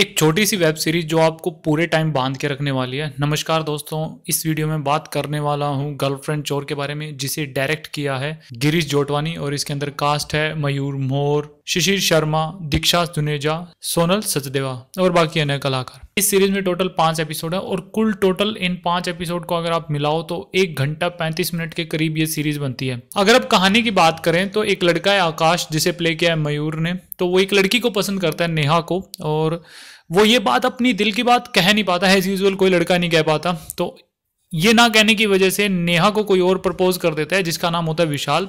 एक छोटी सी web series जो आपको पूरे टाइम बांध के रखने वाली है नमस्कार दोस्तों इस वीडियो में बात करने वाला हूँ गर्लफ्रेंड चोर के बारे में जिसे डायरेक्ट किया है गिरीश जोटवानी और इसके अंदर कास्ट है मयूर मोर शिशिर शर्मा दीक्षा जुनेजा सोनल सचदेवा और बाकी अन्य कलाकार इस सीरीज में टोटल पांच एपिसोड है और कुल टोटल इन पांच एपिसोड को अगर आप मिलाओ तो एक घंटा पैंतीस मिनट के करीब ये सीरीज बनती है अगर आप कहानी की बात करें तो एक लड़का है आकाश जिसे प्ले किया है मयूर ने तो वो एक लड़की को पसंद करता है नेहा को और वो ये बात अपनी दिल की बात कह नहीं पाता है एज यूजल कोई लड़का नहीं कह पाता तो ये ना कहने की वजह से नेहा को कोई और प्रपोज कर देता है जिसका नाम होता है विशाल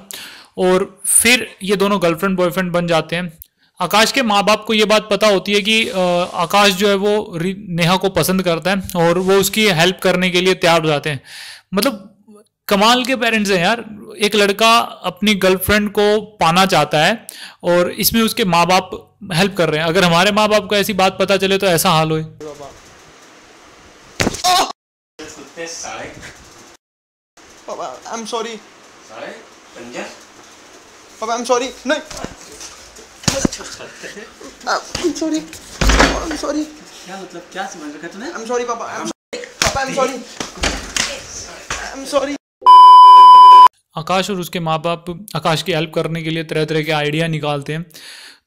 और फिर ये दोनों गर्लफ्रेंड बॉयफ्रेंड बन जाते हैं आकाश के माँ बाप को ये बात पता होती है कि आकाश जो है वो नेहा को पसंद करता है और वो उसकी हेल्प करने के लिए तैयार हो जाते हैं मतलब कमाल के पेरेंट्स हैं यार एक लड़का अपनी गर्लफ्रेंड को पाना चाहता है और इसमें उसके माँ बाप हेल्प कर रहे हैं अगर हमारे माँ बाप को ऐसी बात पता चले तो ऐसा हाल हो पापा आकाश और उसके माँ बाप आकाश की हेल्प करने के लिए तरह तरह के आइडिया निकालते हैं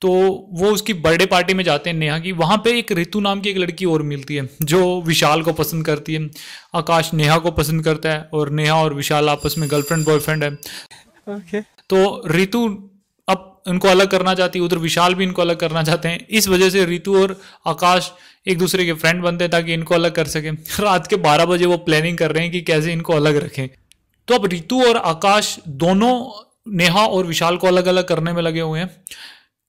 तो वो उसकी बर्थडे पार्टी में जाते हैं नेहा की वहाँ पे एक रितु नाम की एक लड़की और मिलती है जो विशाल को पसंद करती है आकाश नेहा को पसंद करता है और नेहा और विशाल आपस में गर्लफ्रेंड बॉयफ्रेंड है okay. तो रितु इनको अलग करना चाहती है उधर विशाल भी इनको अलग करना चाहते हैं इस वजह से रितु और आकाश एक दूसरे के फ्रेंड बनते हैं ताकि इनको अलग कर सकें रात के बारह बजे वो प्लानिंग कर रहे हैं कि कैसे इनको अलग रखें तो अब रितु और आकाश दोनों नेहा और विशाल को अलग अलग करने में लगे हुए हैं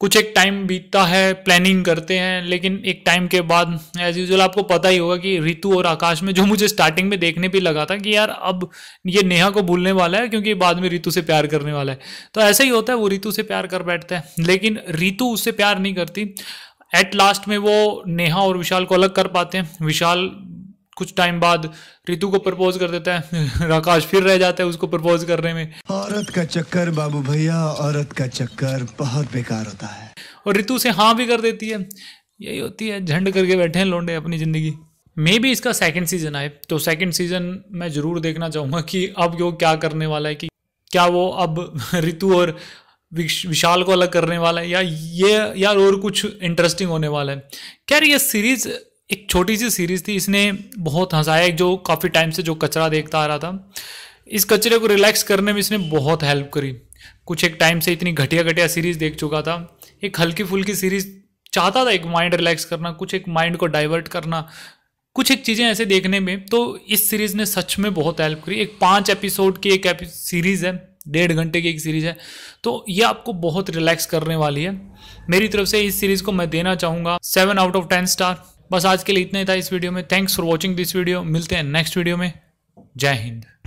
कुछ एक टाइम बीतता है प्लानिंग करते हैं लेकिन एक टाइम के बाद एज यूजल आपको पता ही होगा कि ऋतु और आकाश में जो मुझे स्टार्टिंग में देखने पे लगा था कि यार अब ये नेहा को भूलने वाला है क्योंकि बाद में ऋतु से प्यार करने वाला है तो ऐसा ही होता है वो ऋतु से प्यार कर बैठता है लेकिन ऋतु उससे प्यार नहीं करती एट लास्ट में वो नेहा और विशाल को अलग कर पाते हैं विशाल कुछ टाइम बाद रितु को प्रपोज कर देता है आकाश फिर रह जाता है उसको प्रपोज करने में औरत का चक्कर बाबू भैया औरत का चक्कर बहुत बेकार होता है और रितु से हाँ भी कर देती है यही होती है झंड करके बैठे हैं लोंडे अपनी ज़िंदगी मे भी इसका सेकंड सीज़न आए तो सेकंड सीज़न मैं ज़रूर देखना चाहूंगा कि अब वो क्या करने वाला है कि क्या वो अब रितु और विशाल को अलग करने वाला है या ये यार और कुछ इंटरेस्टिंग होने वाला है क्या ये सीरीज़ एक छोटी सी सीरीज़ थी इसने बहुत हंसाया जो काफ़ी टाइम से जो कचरा देखता आ रहा था इस कचरे को रिलैक्स करने में इसने बहुत हेल्प करी कुछ एक टाइम से इतनी घटिया घटिया सीरीज़ देख चुका था एक हल्की फुल्की सीरीज़ चाहता था एक माइंड रिलैक्स करना कुछ एक माइंड को डाइवर्ट करना कुछ एक चीज़ें ऐसे देखने में तो इस सीरीज़ ने सच में बहुत हेल्प करी एक पाँच एपिसोड की एक सीरीज़ है डेढ़ घंटे की एक सीरीज़ है तो ये आपको बहुत रिलैक्स करने वाली है मेरी तरफ से इस सीरीज़ को मैं देना चाहूँगा seven out of ten star बस आज के लिए इतना ही था इस वीडियो में thanks for watching this video मिलते हैं नेक्स्ट वीडियो में जय हिंद